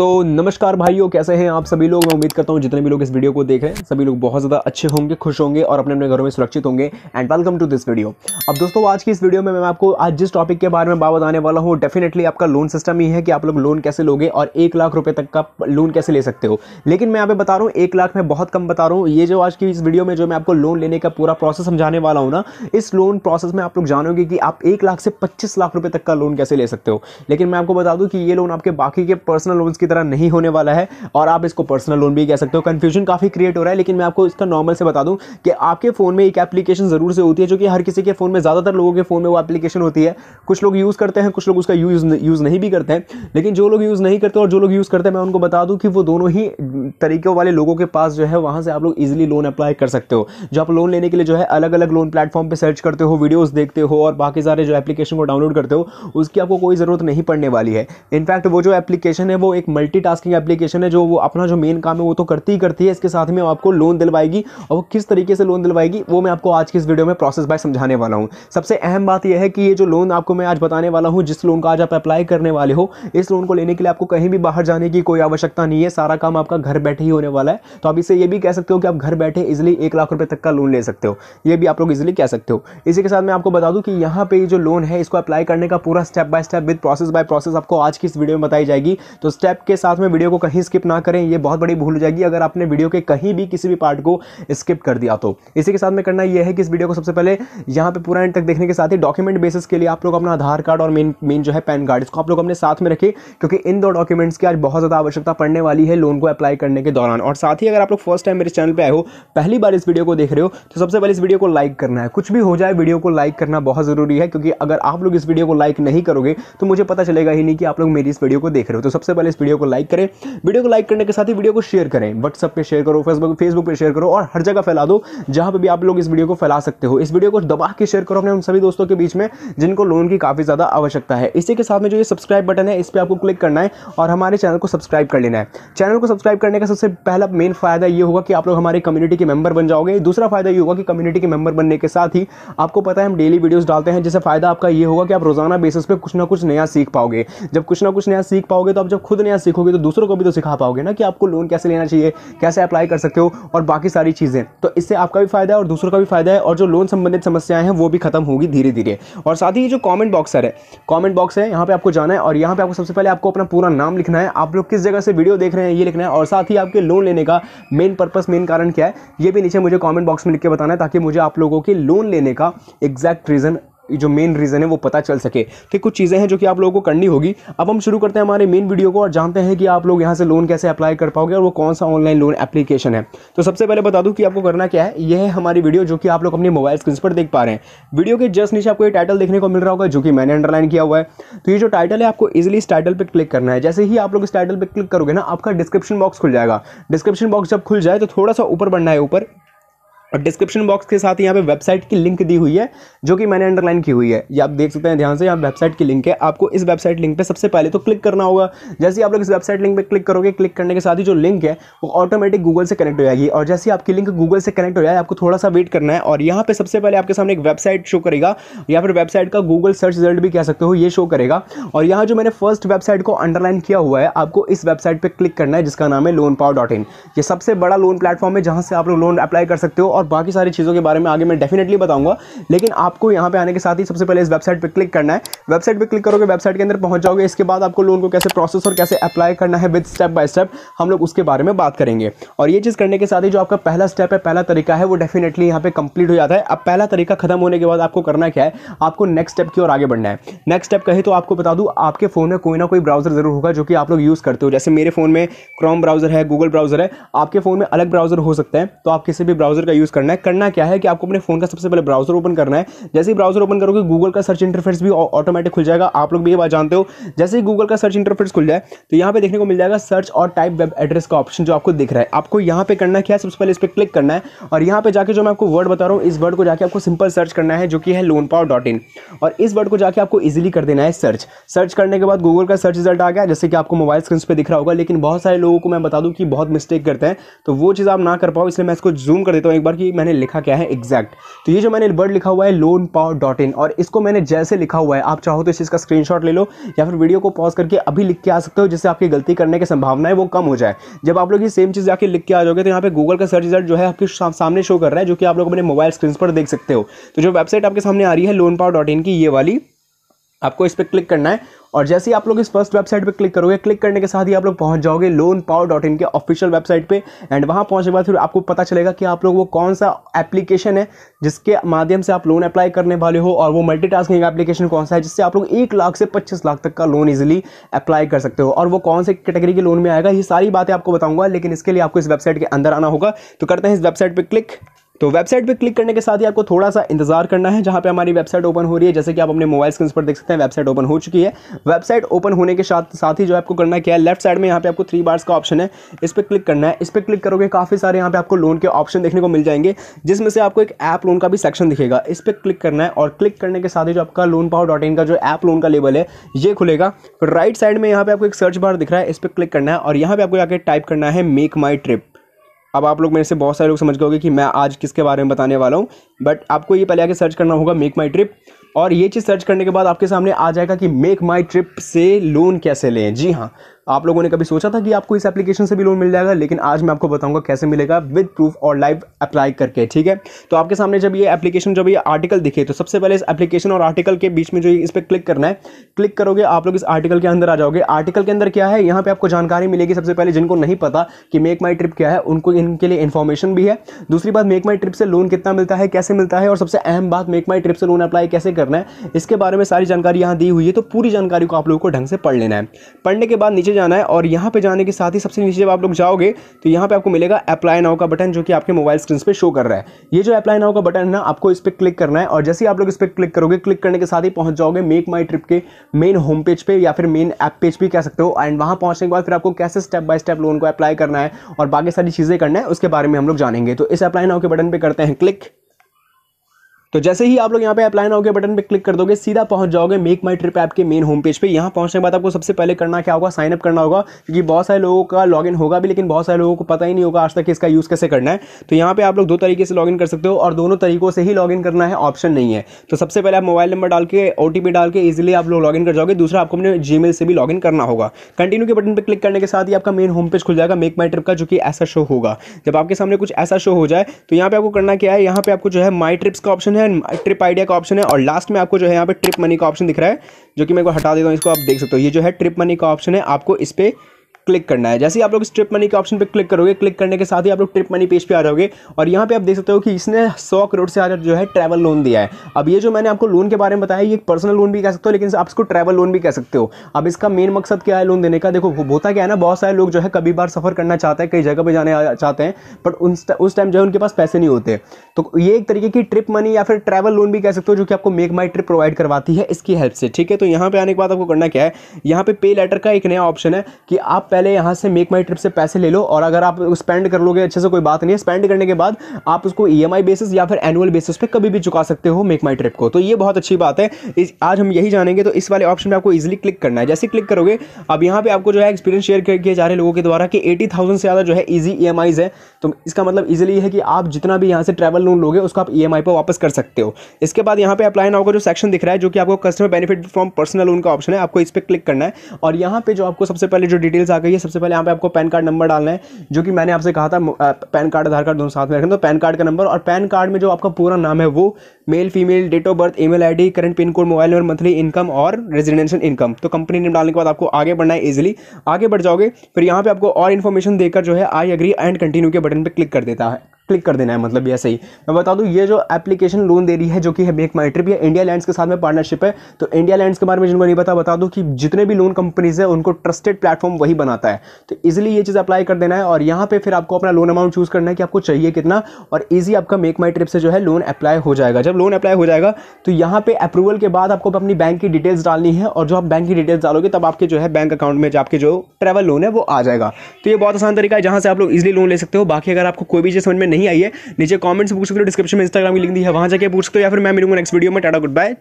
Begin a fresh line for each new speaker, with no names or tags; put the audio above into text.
सो so, नमस्कार भाइयों कैसे हैं आप सभी लोग मैं उम्मीद करता हूं जितने भी लोग इस वीडियो को देख रहे हैं सभी लोग बहुत ज़्यादा अच्छे होंगे खुश होंगे और अपने अपने घरों में सुरक्षित होंगे and welcome to this video अब दोस्तों आज की इस वीडियो में मैं आपको आज जिस टॉपिक के बारे में बात बताने वाला हूँ डेफिनेटली आपका लोन सिस्टम ही है कि आप लोग लोन कैसे लोगे और एक लाख रुपये तक का लोन कैसे ले सकते हो लेकिन मैं यहाँ पर बता रहा हूँ एक लाख में बहुत कम बता रहा हूँ ये जो आज की इस वीडियो में जो मैं आपको लोन लेने का पूरा प्रोसेस समझाने वाला हूँ ना इस लोन प्रोसेस में आप लोग जानोगे कि आप एक लाख से पच्चीस लाख रुपये तक का लोन कैसे ले सकते हो लेकिन मैं आपको बता दूँ कि ये लोन आपके बाकी के पर्सनल लोन्स की तरह नहीं होने वाला है और आप इसको पर्सनल लोन भी कह सकते हो कन्फ्यूजन काफ़ी क्रिएट हो रहा है लेकिन मैं आपको इसका नॉर्मल से बता दूँ कि आपके फ़ोन में एक एप्लीकेशन ज़रूर से होती है जो कि हर किसी के फ़ोन में ज़्यादातर लोगों के फ़ोन में वो एप्लीकेशन होती है कुछ लोग यूज़ करते हैं कुछ लोग उसका यूज़ यूज़ नहीं भी करते हैं लेकिन जो लोग यूज़ नहीं करते और जो लोग यूज़ करते हैं मैं उनको बता दूँ कि वो दोनों ही तरीक़ों वाले लोगों के पास जो है वहाँ से आप लोग ईजिली लोन अप्लाई कर सकते हो जो आप लोन लेने के लिए जो है अलग अलग लोन प्लेटफॉर्म पर सर्च करते हो वीडियोज़ देखते हो और बाकी सारे जो एप्लीकेशन को डाउनलोड करते हो उसकी आपको कोई ज़रूरत नहीं पड़ने वाली है इनफैक्ट वो जो एप्लीकेशन है वो एक मल्टीटास्किंग एप्लीकेशन है जो वो अपना जो मेन काम है वो तो करती ही करती है इसके साथ में आपको लोन दिलवाएगी और वो किस तरीके से लोन दिलवाएगी वो मैं आपको आज की इस वीडियो में प्रोसेस बाय समझाने वाला हूँ सबसे अहम बात यह है कि ये जो लोन आपको मैं आज बताने वाला हूँ जिस लोन का आज आप अप्लाई करने वाले हो इस लोन को लेने के लिए आपको कहीं भी बाहर जाने की कोई आवश्यकता नहीं है सारा काम आपका घर बैठे ही होने वाला है तो आप इसे ये भी कह सकते हो कि आप घर बैठे इजिली एक लाख रुपये तक का लोन ले सकते हो ये भी आप लोग इजिली कह सकते हो इसी के साथ मैं आपको बता दूँ कि यहाँ पर जो लोन है इसको अप्लाई करने का पूरा step by step with process by process आपको आज की इस वीडियो में बताई जाएगी तो स्टेप स्टेप के साथ में वीडियो को कहीं स्किप ना करें ये बहुत बड़ी भूल जाएगी अगर आपने वीडियो के कहीं भी किसी भी पार्ट को स्किप कर दिया तो इसी के साथ में करना यह है कि इस वीडियो को सबसे पहले यहाँ पे पूरा एंड तक देखने के साथ ही डॉक्यूमेंट बेसिस के लिए आप लोग अपना आधार कार्ड और मेन मेन जो है पैन कार्ड इसको आप लोग अपने साथ में रखें क्योंकि इन दो डॉक्यूमेंट्स की आज बहुत ज़्यादा आवश्यकता पड़ने वाली है लोन को अप्लाई करने के दौरान और साथ ही अगर आप लोग फर्स्ट टाइम मेरे चैनल पर आए हो पहली बार इस वीडियो को देख रहे हो तो सबसे पहले इस वीडियो को लाइक करना है कुछ भी हो जाए वीडियो को लाइक करना बहुत ज़रूरी है क्योंकि अगर आप लोग इस वीडियो को लाइक नहीं करोगे तो मुझे पता चलेगा ही नहीं कि आप लोग मेरी इस वीडियो को देख रहे हो तो सबसे पहले इस वीडियो वीडियो को लाइक करें वीडियो को लाइक करने के साथ ही वीडियो को शेयर करें व्हाट्सअप पे शेयर करो फेसबुक फेसबुक पे शेयर करो और हर जगह फैला दो जहाँ पर भी आप लोग इस वीडियो को फैला सकते हो इस वीडियो को दबा के शेयर करो अपने उन सभी दोस्तों के बीच में जिनको लोन की काफ़ी ज़्यादा आवश्यकता है इसी के साथ में जो ये सब्सक्राइब बटन है इस पर आपको क्लिक करना है और हमारे चैनल को सब्सक्राइब कर लेना है चैनल को सब्सक्राइब करने का सबसे पहला मेन फायदा ये होगा कि आप लोग हमारे कम्युनिटी के मेंबर बन जाओगे दूसरा फायदा ये होगा कि कम्युनिटी के मेंबर बनने के साथ ही आपको पता है हम डेली वीडियोस डालते हैं जिससे फायदा आपका ये होगा कि आप रोजाना बेसिस पे कुछ ना कुछ नया सीख पाओगे जब कुछ ना कुछ नया सीख पाओगे तो आप जब खुद नया सीखोगे तो दूसरों को भी तो सिखा पाओगे ना कि आपको लोन कैसे लेना चाहिए कैसे अप्लाई कर सकते हो और बाकी सारी चीज़ें तो इससे आपका भी फायदा है और दूसरों का भी फायदा है और जो लोन संबंधित समस्याएं हैं वो भी खत्म होगी धीरे धीरे और साथ ही जो कॉमेंट बॉक्सर है कॉमेंट बॉक्स है यहाँ पर आपको जाना है और यहाँ पर आपको सबसे पहले आपको अपना पूरा नाम लिखना है आप लोग किस जगह से वीडियो देख रहे हैं ये लिखना है और साथ ही आपके लोन लेने का मेन पर्पस मेन कारण क्या है ये भी नीचे मुझे कॉमेंट बॉक्स में लिख के बताना है ताकि मुझे आप लोगों के लोन लेने का एग्जैक्ट रीज़न जो मेन रीज़न है वो पता चल सके कि कुछ चीज़ें हैं जो कि आप लोगों को करनी होगी अब हम शुरू करते हैं हमारे मेन वीडियो को और जानते हैं कि आप लोग यहाँ से लोन कैसे अप्लाई कर पाओगे और वो कौन सा ऑनलाइन लोन एप्लीकेशन है तो सबसे पहले बता दूँ कि आपको करना क्या है यह है हमारी वीडियो जो कि आप लोग अपने मोबाइल स्क्रीन पर देख पा रहे हैं वीडियो के जस्ट नीचे आपको ये टाइटल देखने को मिल रहा होगा जो कि मैंने अंडरलाइन किया हुआ है तो ये जो टाइटल है आपको इजिली इस टाइटल पर क्लिक करना है जैसे ही आप लोग इस टाइटल पर क्लिक करोगे ना आपका डिस्क्रिप्शन बॉक्स खुल जाएगा डिस्क्रिप्शन बॉक्स जब खुल जाए तो थोड़ा सा ऊपर बढ़ना है ऊपर और डिस्क्रिप्शन बॉक्स के साथ यहाँ पे वेबसाइट की लिंक दी हुई है जो कि मैंने अंडरलाइन की हुई है ये आप देख सकते हैं ध्यान से यहाँ वेबसाइट की लिंक है आपको इस वेबसाइट लिंक पे सबसे पहले तो क्लिक करना होगा जैसे आप लोग इस वेबसाइट लिंक पे क्लिक करोगे क्लिक करने के साथ ही जो लिंक है वो ऑटोमेटिक गूगल से कनेक्ट हो जाएगी और जैसे आपकी लिंक गूगल से कनेक्ट हो जाए आपको थोड़ा सा वेट करना है और यहाँ पर सबसे पहले आपके सामने एक वेबसाइट शो करेगा या फिर वेबसाइट का गूगल सर्च रिजल्ट भी कह सकते हो ये शो करेगा और यहाँ जो मैंने फर्स्ट वेबसाइट को अंडरलाइन किया हुआ है आपको इस वेबसाइट पर क्लिक करना है जिसका नाम है लोन डॉट इन ये सबसे बड़ा लोन प्लेटफॉर्म है जहाँ से आप लोग लोन अप्लाई कर सकते हो और बाकी सारी चीज़ों के बारे में आगे मैं डेफिनेटली बताऊंगा लेकिन आपको यहाँ पर आने के साथ ही सबसे पहले इस वेबसाइट पर क्लिक करना है वेबसाइट पर क्लिक करोगे वेबसाइट के अंदर पहुँच जाओगे इसके बाद आपको लोन को कैसे प्रोसेस और कैसे अप्लाई करना है विद स्टेप बाय स्टेप हम लोग उसके बारे में बात करेंगे और ये चीज़ करने के साथ ही जो आपका पहला स्टेप है पहला तरीका है वो डेफिनेटली यहाँ पे कंप्लीट हो जाता है अब पहला तरीका खत्म होने के बाद आपको करना क्या है आपको नेक्स्ट स्टेप की ओर आगे बढ़ना है नेक्स्ट स्टेप कहे तो आपको बता दूँ आपके फ़ोन में कोई ना कोई ब्राउज़र ज़रूर होगा जो कि आप लोग यूज़ करते हो जैसे मेरे फ़ोन में क्रोम ब्राउज़र है गूगल ब्राउज़र है आपके फ़ोन में अलग ब्राउज़र हो सकता है तो आप किसी भी ब्राउज़र का यूज़ यूज़ करना है करना क्या है कि आपको अपने फ़ोन का सबसे पहले ब्राउज़र ओपन करना है जैसे ही ब्राउज़र ओपन करोगे गूगल का सर्च इंटरफेस भी ऑटोमेटिक खुल जाएगा आप लोग भी ये बात जानते हो जैसे ही गूगल का सर्च इंटरफेस खुल जाए तो यहाँ पे देखने को मिल जाएगा सर्च और टाइप वेब एड्रेस का ऑप्शन जो आपको दिख रहा है आपको यहाँ पे करना क्या है सबसे पहले इस पर क्लिक करना है और यहाँ पे जाकर जो मैं आपको वर्ड बता रहा हूँ इस वर्ड को जाकर आपको सिंपल सर्च करना है जो कि है लोन पावर डॉट इन और इस वर्ड को जाकर आपको ईजिली कर देना है सर्च सर्च करने के बाद गूगल का सर्च रिजल्ट आ गया जैसे कि आपको मोबाइल स्क्रीन पर दिख रहा होगा लेकिन बहुत सारे लोगों को मैं बता दूँ कि बहुत मिस्टेक करते हैं तो वो चीज़ आप ना कर पाओ इसलिए मैं इसको जूम कर देता हूँ एक बार कि मैंने लिखा क्या है एग्जैक्ट तो ये जो मैंने वर्ड लिखा हुआ है लोन पावर डॉट इन और इसको मैंने जैसे लिखा हुआ है आप चाहो तो इस का स्क्रीनशॉट ले लो या फिर वीडियो को पॉज करके अभी लिख के आ सकते हो जिससे आपकी गलती करने की संभावना है वो कम हो जाए जब आप लोग ये सेम चीज़ जाके लिख के आ जाओगे तो यहाँ पे गूगल का सर्च रिजल्ट जो है आपके सामने शो कर रहा है जो कि आप लोग अपने मोबाइल स्क्रीन पर देख सकते हो तो जो वेबसाइट आपके सामने आ रही है लोन पावर डॉट इन की ये वाली आपको इस पर क्लिक करना है और जैसे ही आप लोग इस फर्स्ट वेबसाइट पे क्लिक करोगे क्लिक करने के साथ ही आप लोग पहुंच जाओगे लोन पावर डॉट इन के ऑफिशियल वेबसाइट पे एंड वहां पहुंचने के बाद फिर आपको पता चलेगा कि आप लोग वो कौन सा एप्लीकेशन है जिसके माध्यम से आप लोन अप्लाई करने वाले हो और वो मल्टी टास्किंग एप्लीकेशन कौन सा है जिससे आप लोग एक लाख से पच्चीस लाख तक का लोन ईजिली अप्लाई कर सकते हो और वो कौन से कैटेगरी के लोन में आएगा ये सारी बातें आपको बताऊंगा लेकिन इसके लिए आपको इस वेबसाइट के अंदर आना होगा तो करते हैं इस वेबसाइट पर क्लिक तो वेबसाइट पे क्लिक करने के साथ ही आपको थोड़ा सा इंतजार करना है जहाँ पे हमारी वेबसाइट ओपन हो रही है जैसे कि आप अपने मोबाइल स्क्रीन पर देख सकते हैं वेबसाइट ओपन हो चुकी है वेबसाइट ओपन होने के साथ साथ ही जो आपको करना क्या है लेफ्ट साइड में यहाँ पे आपको थ्री बार्स का ऑप्शन है इस पर क्लिक करना है इस पर क्लिक करोगे काफ़ी सारे यहाँ पे आपको लोन के ऑप्शन देखने को मिल जाएंगे जिसमें से आपको एक ऐप लोन का भी सेक्शन दिखेगा इस पर क्लिक करना है और क्लिक करने के साथ ही जो आपका लोन पाओ डॉट इन का जो ऐप लोन का लेबल है ये खुलेगा राइट साइड में यहाँ पे आपको एक सर्च बार दिख रहा है इस पर क्लिक करना है और यहाँ पे आपको जाकर टाइप करना है मेक माई ट्रिप अब आप लोग मेरे से बहुत सारे लोग समझ गए कि मैं आज किसके बारे में बताने वाला हूँ बट आपको ये पहले आके सर्च करना होगा मेक माई ट्रिप और ये चीज़ सर्च करने के बाद आपके सामने आ जाएगा कि मेक माई ट्रिप से लोन कैसे लें जी हाँ आप लोगों ने कभी सोचा था कि आपको इस एप्लीकेशन से भी लोन मिल जाएगा लेकिन आज मैं आपको बताऊंगा कैसे मिलेगा विद प्रूफ और लाइव अप्लाई करके ठीक है तो आपके सामने जब ये एप्लीकेशन जब ये आर्टिकल दिखे तो सबसे पहले इस एप्लीकेशन और आर्टिकल के बीच में जो इस पर क्लिक करना है क्लिक करोगे आप लोग इस आर्टिकल के अंदर आ जाओगे आर्टिकल के अंदर क्या है यहाँ पर आपको जानकारी मिलेगी सबसे पहले जिनको नहीं पता कि मेक माई ट्रिप क्या है उनको इनके लिए इन्फॉर्मेशन भी है दूसरी बात मेक माई ट्रिप से लोन कितना मिलता है कैसे मिलता है और सबसे अहम बात मेक माई ट्रिप से लोन अप्लाई कैसे करना है इसके बारे में सारी जानकारी यहाँ दी हुई है तो पूरी जानकारी को आप लोगों को ढंग से पढ़ लेना है पढ़ने के बाद नीचे नीचे जाना है और यहाँ पे जाने के साथ ही सबसे नीचे जब आप लोग जाओगे तो यहाँ पे आपको मिलेगा अप्लाई नाउ का बटन जो कि आपके मोबाइल स्क्रीन पे शो कर रहा है ये जो अप्लाई नाउ का बटन है ना आपको इस पर क्लिक करना है और जैसे ही आप लोग इस पर क्लिक करोगे क्लिक करने के साथ ही पहुंच जाओगे मेक माई ट्रिप के मेन होम पेज पर या फिर मेन ऐप पेज भी कह सकते हो एंड वहाँ पहुंचने के बाद फिर आपको कैसे स्टेप बाय स्टेप लोन को अप्लाई करना है और बाकी सारी चीज़ें करना है उसके बारे में हम लोग जानेंगे तो इस अप्लाई नाउ के बटन पर करते हैं क्लिक तो जैसे ही आप लोग यहाँ पे अप्लाई नाउ के बटन पे क्लिक कर दोगे सीधा पहुंच जाओगे मेक माई ट्रिप ऐप के मेन होम पेज पे यहाँ पहुंचने के बाद आपको सबसे पहले करना क्या होगा साइनअप करना होगा क्योंकि बहुत सारे लोगों का लॉगिन होगा भी लेकिन बहुत सारे लोगों को पता ही नहीं होगा आज तक इसका यूज़ कैसे करना है तो यहाँ पे आप लोग दो तरीके से लॉगिन कर सकते हो और दोनों तरीकों से ही लॉगिन करना है ऑप्शन नहीं है तो सबसे पहले आप मोबाइल नंबर डाल के ओ डाल के ईजिली आप लोग लॉगिन कर जाओगे दूसरा आपको अपने जी से भी लॉगिन करना होगा कंटिन्यू के बटन पर क्लिक करने के साथ ही आपका मेन होम पेज खुल जाएगा मेक माई ट्रिप का जो कि ऐसा शो होगा जब आपके सामने कुछ ऐसा शो हो जाए तो यहाँ पर आपको करना क्या है यहाँ पर आपको जो है माई ट्रिप्स का ऑप्शन है है ट्रिप आइडिया का ऑप्शन है और लास्ट में आपको जो है यहाँ पे ट्रिप मनी का ऑप्शन दिख रहा है जो कि मैं को हटा देता हूँ इसको आप देख सकते हो ये जो है ट्रिप मनी का ऑप्शन है आपको इस पर क्लिक करना है जैसे ही आप लोग इस ट्रिप मनी के ऑप्शन पर क्लिक करोगे क्लिक करने के साथ ही आप लोग ट्रिप मनी पेज पर पे आ जाओगे और यहाँ पे आप देख सकते हो कि इसने सौ करोड़ से ज़्यादा जो है ट्रैवल लोन दिया है अब ये जो मैंने आपको लोन के बारे में बताया ये पर्सनल लोन भी कह सकते हो लेकिन आप इसको ट्रैवल लोन भी कह सकते हो अब इसका मेन मकसद क्या है लोन देने का देखो होता क्या है ना बहुत सारे लोग जो है कभी बार सफ़र करना चाहते हैं कई जगह पर जाने चाहते हैं बट उस टाइम जो है उनके पास पैसे नहीं होते तो ये एक तरीके की ट्रिप मनी या फिर ट्रैवल लोन भी कह सकते हो जो कि आपको मेक माई ट्रिप प्रोवाइड करवाती है इसकी हेल्प से ठीक है तो यहाँ पे आने के बाद आपको करना क्या है यहाँ पे पे लेटर का एक नया ऑप्शन है कि आप पहले यहाँ से मेक माई ट्रिप से पैसे ले लो और अगर आप स्पेंड कर लोगे अच्छे से कोई बात नहीं है स्पेंड करने के बाद आप उसको ई e बेसिस या फिर एनुअल बेसिस पे कभी भी चुका सकते हो मेक माई ट्रिप को तो ये बहुत अच्छी बात है इस, आज हम यही जानेंगे तो इस वाले ऑप्शन में आपको ईजिली क्लिक करना है जैसे क्लिक करोगे अब यहाँ पर आपको जो है एक्सपीरियंस शेयर किए जा रहे लोगों के द्वारा कि एटी से ज़्यादा जो है ईजी ई है तो इसका मतलब ईजिली है कि आप जितना भी यहाँ से ट्रैवल लोन लोगे उसको आप ई e पर वापस कर सकते हो इसके बाद यहाँ पे अप्लाई नाउ जो सेक्शन दिख रहा है जो कि आपको customer benefit from personal loan का ऑप्शन है आपको इस पर क्लिक करना है और यहाँ पे जो आपको सबसे पहले जो डिटेल्स गई है सबसे पहले यहाँ पे आपको पैन कार्ड नंबर डालना है जो कि मैंने आपसे कहा था पैन कार्ड आधार कार्ड दोनों साथ में रखें तो पैन कार्ड का नंबर और पैन कार्ड में जो आपका पूरा नाम है वो mail female date of birth email ID current pin code mobile number monthly income और रेजिडेंशियल इनकम तो कंपनी नेम डालने के बाद आपको आगे बढ़ना है ईजिली आगे बढ़ जाओगे फिर यहाँ पर आपको और इन्फॉर्मेशन देकर जो है आई एग्री एंड कंटिन्यू के बटन पर क्लिक कर देता है क्लिक कर देना है मतलब ऐसे ही मैं बता दूँ ये जो एप्लीकेशन लोन दे रही है जो कि है मेक माई ट्रिप या इंडिया लैंड्स के साथ में पार्टनरशिप है तो इंडिया लैंड्स के बारे में जिनको नहीं पता बता दूँ कि जितने भी लोन कंपनीज है उनको ट्रस्टेड प्लेटफॉर्म वही बनाता है तो इजिली ये चीज़ अप्लाई कर देना है और यहाँ पर फिर आपको अपना लोन अमाउंट चूज़ करना है कि आपको चाहिए कितना और ईजी आपका मेक माई ट्रिप से जो है लोन अप्लाई हो जाएगा जब लोन अप्लाई हो जाएगा तो यहाँ पर अप्रूवल के बाद आपको अपनी बैंक की डिटेल्स डालनी है और जो आप बैंक की डिटेल्स डालोगे तब आपके जो है बैंक अकाउंट में आपके जो ट्रैवल लोन है वो आ जाएगा तो ये बहुत आसान तरीका है जहाँ से आप लोग इजिली लोन ले सकते हो बाकी अगर आपको कोई भी चीज़ समझ में नहीं नहीं आई है नीचे कॉमेंट्स पूछ सकते हो डिस्क्रिप्शन में इंस्टाग्राम की लिंक दी है वहाँ जाकर पूछ सकते हो या फिर मैं मिलूंगा नेक्स्ट वीडियो में टाटा गुड बाय